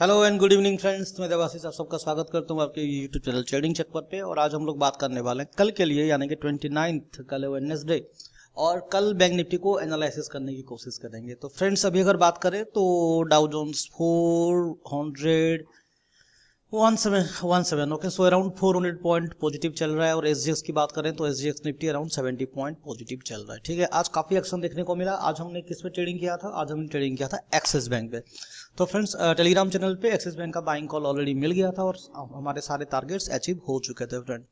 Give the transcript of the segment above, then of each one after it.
Hello and good evening friends मैं देवाशीष आप सबका स्वागत करता हूँ आपके यूट्यूब चैनल ट्रेडिंग चक्कर पे और आज हम लोग बात करने वाले हैं कल के लिए यानी कि ट्वेंटी नाइन्थ कल है वेडनेसडे और कल बैंक निफ्टी को एनालिसिस करने की कोशिश करेंगे तो फ्रेंड्स अभी अगर बात करें तो Dow Jones four hundred one seven one seven okay so around four hundred point positive चल रहा है और एस की बात करें तो S Nifty around seventy point positive चल रहा है ठीक है आज काफी एक्शन देखने को मिला आज हमने किस पे ट्रेडिंग किया था आज हमने ट्रेडिंग किया था एक्सिस बैंक पे तो फ्रेंड्स टेलीग्राम चैनल पे एक्सिस बैंक का बाइंग कॉल ऑलरेडी मिल गया था और हमारे सारे टारगेट्स अचीव हो चुके थे फ्रेंड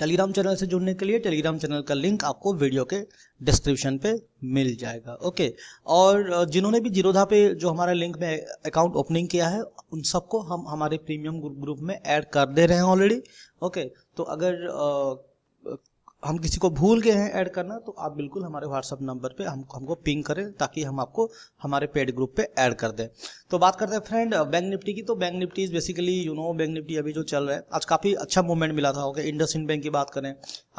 टेलीग्राम चैनल से जुड़ने के लिए टेलीग्राम चैनल का लिंक आपको वीडियो के डिस्क्रिप्शन पे मिल जाएगा ओके और जिन्होंने भी जीरोधा पे जो हमारा लिंक में अकाउंट ओपनिंग किया है उन सबको हम हमारे प्रीमियम ग्रुप में ऐड कर दे रहे हैं ऑलरेडी ओके तो अगर हम किसी को भूल गए हैं ऐड करना तो आप बिल्कुल हमारे व्हाट्सअप नंबर पे हम हमको पिंग करें ताकि हम आपको हमारे पेड ग्रुप पे ऐड कर दें तो बात करते हैं फ्रेंड बैंक निफ्टी की तो bank Nifty is basically you know bank Nifty अभी जो चल रहा है आज काफ़ी अच्छा मूवमेंट मिला था ओके इंडस इंड बैंक की बात करें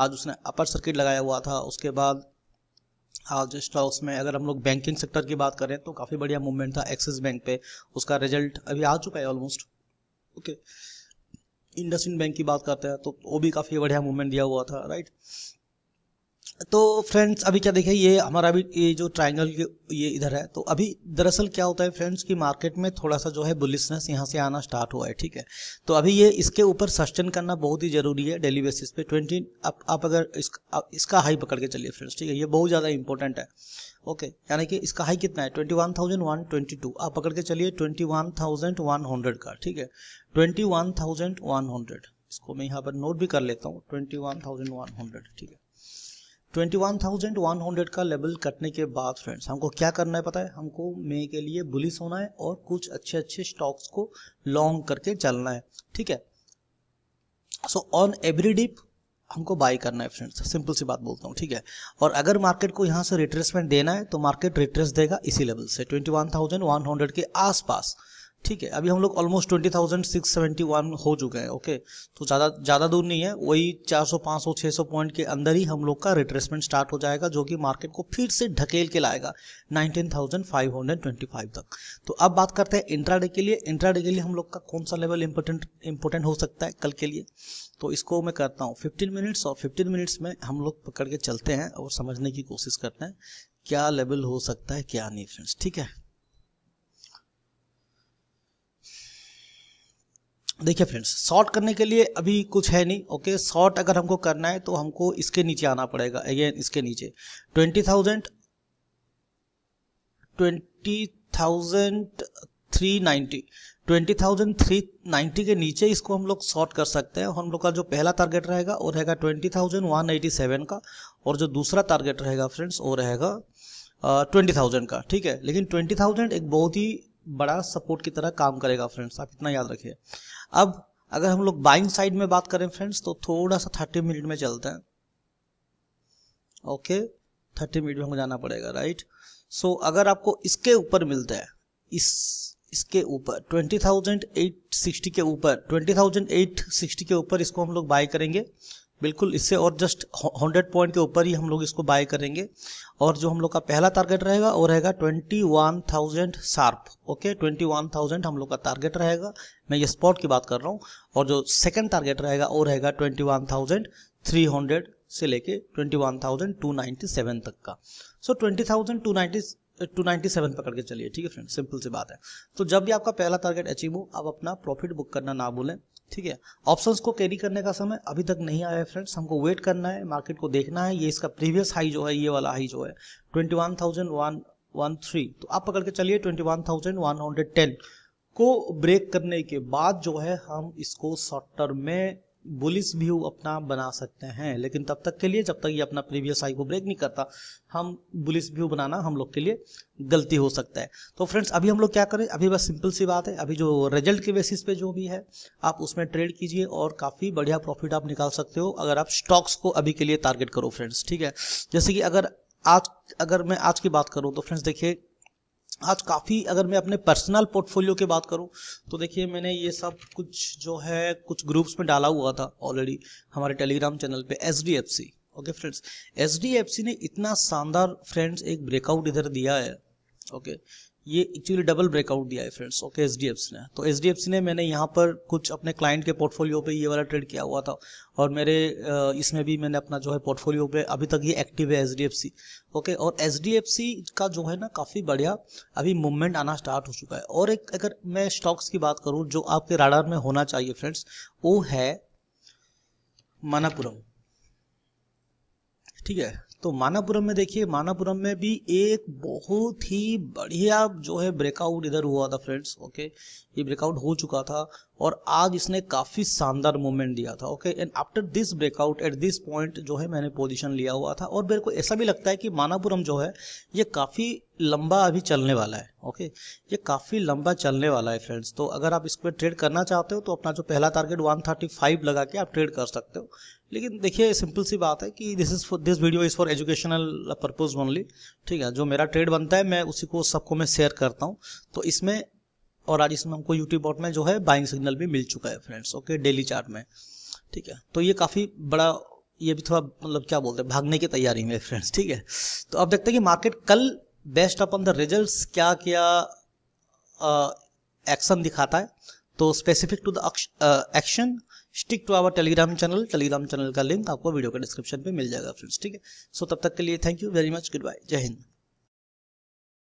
आज उसने अपर सर्किट लगाया हुआ था उसके बाद आज स्टॉक्स में अगर हम लोग बैंकिंग सेक्टर की बात करें तो काफ़ी बढ़िया मूवमेंट था एक्सिस बैंक पे उसका रिजल्ट अभी आ चुका है almost okay okay. IndusInd bank की बात करते हैं तो वो भी काफ़ी बढ़िया मूवमेंट दिया हुआ था राइट तो फ्रेंड्स अभी क्या देखिए ये हमारा अभी ये जो ट्रायंगल ये इधर है तो अभी दरअसल क्या होता है फ्रेंड्स कि मार्केट में थोड़ा सा जो है बुलिसनेस यहाँ से आना स्टार्ट हुआ है ठीक है तो अभी ये इसके ऊपर सस्टेन करना बहुत ही जरूरी है डेली बेसिस पे ट्वेंटी आप, आप अगर इस, आप, इसका हाई पकड़ के चलिए फ्रेंड्स ठीक है ये बहुत ज़्यादा इंपॉर्टेंट है ओके यानी कि इसका हाई कितना है twenty one thousand one twenty two आप पकड़ के चलिए twenty one thousand one hundred का ठीक है twenty one thousand one hundred इसको मैं यहाँ पर नोट भी कर लेता हूँ twenty one thousand one hundred ठीक है 21,100 का लेवल कटने के बाद फ्रेंड्स हमको क्या करना है पता है हमको मे के लिए बुलिस होना है और कुछ अच्छे अच्छे स्टॉक्स को लॉन्ग करके चलना है ठीक है सो ऑन एवरी डिप हमको बाय करना है फ्रेंड्स सिंपल सी बात बोलता हूँ ठीक है और अगर मार्केट को यहाँ से रिट्रेसमेंट देना है तो मार्केट रिट्रेस देगा इसी लेवल से ट्वेंटी के आसपास ठीक है अभी हम लोग almost twenty thousand six seventy one हो चुके हैं ओके तो ज़्यादा ज़्यादा दूर नहीं है वही चार सौ पाँच सौ छः सौ पॉइंट के अंदर ही हम लोग का रिट्रेसमेंट स्टार्ट हो जाएगा जो कि मार्केट को फिर से ढकेल के लाएगा nineteen thousand five hundred twenty five तक तो अब बात करते हैं इंट्रा के लिए इंट्राडे के लिए हम लोग का कौन सा लेवल इंपोर्टेंट इंपोर्टेंट हो सकता है कल के लिए तो इसको मैं करता हूँ फिफ्टीन मिनट्स और फिफ्टीन मिनट्स में हम लोग पकड़ के चलते हैं और समझने की कोशिश करते हैं क्या लेवल हो सकता है क्या नहीं फ्रेंड्स ठीक है देखिए फ्रेंड्स शॉर्ट करने के लिए अभी कुछ है नहीं ओके शॉर्ट अगर हमको करना है तो हमको इसके नीचे आना पड़ेगा अगेन इसके नीचे twenty thousand twenty thousand three ninety twenty thousand three ninety के नीचे इसको हम लोग शॉर्ट कर सकते हैं हम लोग का जो पहला टारगेट रहेगा वो रहेगा twenty thousand one eighty seven का और जो दूसरा टारगेट रहेगा फ्रेंड्स वो रहेगा ट्वेंटी थाउजेंड का ठीक है लेकिन ट्वेंटी थाउजेंड एक बहुत ही बड़ा सपोर्ट की तरह काम करेगा फ्रेंड्स आप इतना याद रखिए अब अगर हम लोग बाइंग साइड में बात करें फ्रेंड्स तो थोड़ा सा थर्टी मिनट में चलते हैं ओके थर्टी मिनट में हमको जाना पड़ेगा राइट सो so, अगर आपको इसके ऊपर मिलता है इस इसके ऊपर ट्वेंटी थाउजेंड एट सिक्सटी के ऊपर ट्वेंटी थाउजेंड एट सिक्सटी के ऊपर इसको हम लोग बाय करेंगे बिल्कुल इससे और जस्ट हंड्रेड पॉइंट के ऊपर ही हम लोग इसको बाय करेंगे और जो हम लोग का पहला टारगेट रहेगा वो रहेगा twenty one thousand sharp okay twenty one thousand हम लोग का टारगेट रहेगा मैं ये स्पॉट की बात कर रहा हूँ और जो सेकंड टारगेट रहेगा वो रहेगा twenty one thousand three hundred से लेके twenty one thousand two ninety seven तक का so twenty thousand two ninety two seven पकड़ के चलिए ठीक है फ्रेंड सिंपल सी बात है तो जब भी आपका पहला टारगेट अचीव हो आप अपना प्रॉफिट बुक करना ना भूलें ठीक है ऑप्शंस को कैरी करने का समय अभी तक नहीं आया है फ्रेंड्स हमको वेट करना है मार्केट को देखना है ये इसका प्रीवियस हाई जो है ये वाला हाई जो है twenty one thousand one one three तो आप पकड़ के चलिए twenty one thousand one hundred ten को ब्रेक करने के बाद जो है हम इसको शॉर्ट टर्म में बुलिस व्यू अपना बना सकते हैं लेकिन तब तक के लिए जब तक ये अपना प्रीवियस हाई को ब्रेक नहीं करता हम बुलिस व्यू बनाना हम लोग के लिए गलती हो सकता है तो फ्रेंड्स अभी हम लोग क्या करें अभी बस सिंपल सी बात है अभी जो रिजल्ट के बेसिस पे जो भी है आप उसमें ट्रेड कीजिए और काफ़ी बढ़िया प्रॉफिट आप निकाल सकते हो अगर आप स्टॉक्स को अभी के लिए टारगेट करो फ्रेंड्स ठीक है जैसे कि अगर आज अगर मैं आज की बात करूँ तो फ्रेंड्स देखिए आज काफ़ी अगर मैं अपने पर्सनल पोर्टफोलियो की बात करूं तो देखिए मैंने ये सब कुछ जो है कुछ ग्रुप्स में डाला हुआ था ऑलरेडी हमारे टेलीग्राम चैनल पे H D F C okay friends H D F C ने इतना शानदार फ्रेंड्स एक ब्रेकआउट इधर दिया है ओके okay, ये एक्चुअली डबल ब्रेकआउट दिया है फ्रेंड्स ओके एच ने तो एच ने मैंने यहाँ पर कुछ अपने क्लाइंट के पोर्टफोलियो पे ये वाला ट्रेड किया हुआ था और मेरे इसमें भी मैंने अपना जो है पोर्टफोलियो पे अभी तक ये एक्टिव है एच ओके और एच का जो है ना काफ़ी बढ़िया अभी मूवमेंट आना स्टार्ट हो चुका है और एक अगर मैं स्टॉक्स की बात करूँ जो आपके राडार में होना चाहिए फ्रेंड्स वो है मनापुरम ठीक है तो मानापुरम में देखिए मानापुरम में भी एक बहुत ही बढ़िया जो है ब्रेकआउट इधर हुआ था फ्रेंड्स ओके ये ब्रेकआउट हो चुका था और आज इसने काफ़ी शानदार मूवमेंट दिया था okay and after this breakout at this point जो है मैंने पोजीशन लिया हुआ था और मेरे को ऐसा भी लगता है कि मानापुरम जो है ये काफ़ी लंबा अभी चलने वाला है ओके ये काफ़ी लंबा चलने वाला है फ्रेंड्स तो अगर आप इस पर ट्रेड करना चाहते हो तो अपना जो पहला टारगेट 135 लगा के आप ट्रेड कर सकते हो लेकिन देखिए सिंपल सी बात है कि this is this video is for educational purpose only ठीक है जो मेरा ट्रेड बनता है मैं उसी को सबको मैं शेयर करता हूँ तो इसमें और आज इसमें हमको यूट्यूब बॉट में जो है बाइंग सिग्नल भी मिल चुका है फ्रेंड्स ओके डेली चार्ट में ठीक है तो ये काफ़ी बड़ा ये भी थोड़ा मतलब क्या बोलते हैं भागने की तैयारी में फ्रेंड्स ठीक है तो अब देखते हैं कि मार्केट कल बेस्ड अपन द रिजल्ट क्या क्या एक्शन दिखाता है तो specific to the action stick to our Telegram channel Telegram channel का लिंक आपको वीडियो के डिस्क्रिप्शन पे मिल जाएगा फ्रेंड्स ठीक है सो तब तक के लिए thank you very much good bye जय हिंद